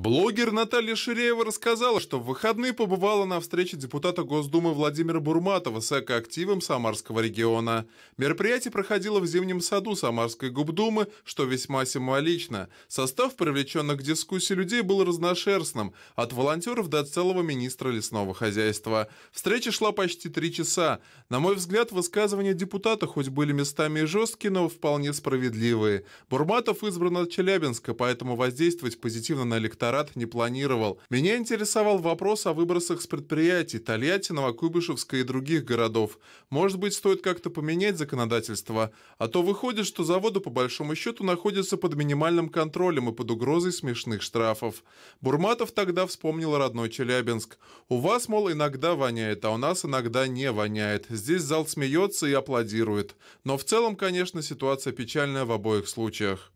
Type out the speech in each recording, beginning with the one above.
Блогер Наталья Ширеева рассказала, что в выходные побывала на встрече депутата Госдумы Владимира Бурматова с экоактивом Самарского региона. Мероприятие проходило в зимнем саду Самарской губдумы, что весьма символично. Состав привлеченных к дискуссии людей был разношерстным, от волонтеров до целого министра лесного хозяйства. Встреча шла почти три часа. На мой взгляд, высказывания депутата хоть были местами и жесткие, но вполне справедливые. Бурматов избран от Челябинска, поэтому воздействовать позитивно на электорат Айдарат не планировал. Меня интересовал вопрос о выбросах с предприятий Тольятти, Новокуйбышевска и других городов. Может быть, стоит как-то поменять законодательство? А то выходит, что заводы по большому счету находятся под минимальным контролем и под угрозой смешных штрафов. Бурматов тогда вспомнил родной Челябинск. «У вас, мол, иногда воняет, а у нас иногда не воняет. Здесь зал смеется и аплодирует. Но в целом, конечно, ситуация печальная в обоих случаях.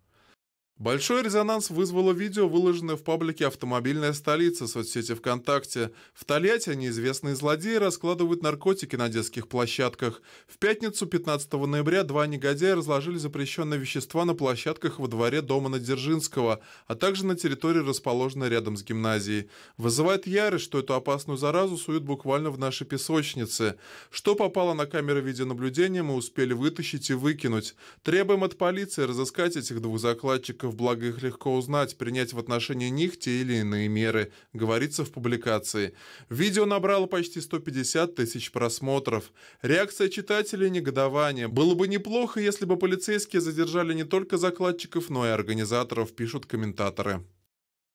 Большой резонанс вызвало видео, выложенное в паблике «Автомобильная столица» соцсети ВКонтакте. В Тольятти неизвестные злодеи раскладывают наркотики на детских площадках. В пятницу, 15 ноября, два негодяя разложили запрещенные вещества на площадках во дворе дома Надержинского, а также на территории, расположенной рядом с гимназией. Вызывает ярость, что эту опасную заразу суют буквально в наши песочницы. Что попало на камеры видеонаблюдения, мы успели вытащить и выкинуть. Требуем от полиции разыскать этих двух закладчиков работников, благо их легко узнать, принять в отношении них те или иные меры, говорится в публикации. Видео набрало почти 150 тысяч просмотров. Реакция читателей – негодование. Было бы неплохо, если бы полицейские задержали не только закладчиков, но и организаторов, пишут комментаторы.